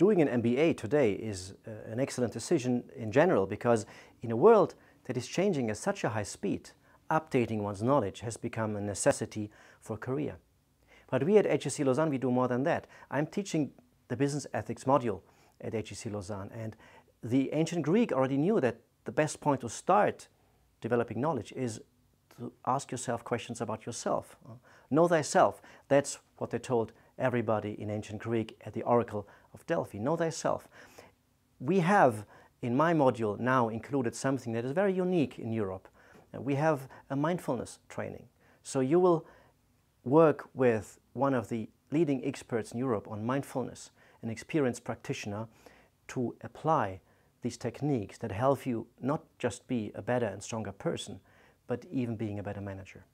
doing an MBA today is uh, an excellent decision in general because in a world that is changing at such a high speed, updating one's knowledge has become a necessity for career. But we at HEC Lausanne, we do more than that. I'm teaching the business ethics module at HEC Lausanne and the ancient Greek already knew that the best point to start developing knowledge is to ask yourself questions about yourself. Know thyself. That's what they told everybody in ancient Greek at the Oracle of Delphi. Know thyself. We have in my module now included something that is very unique in Europe. Uh, we have a mindfulness training. So you will work with one of the leading experts in Europe on mindfulness, an experienced practitioner, to apply these techniques that help you not just be a better and stronger person, but even being a better manager.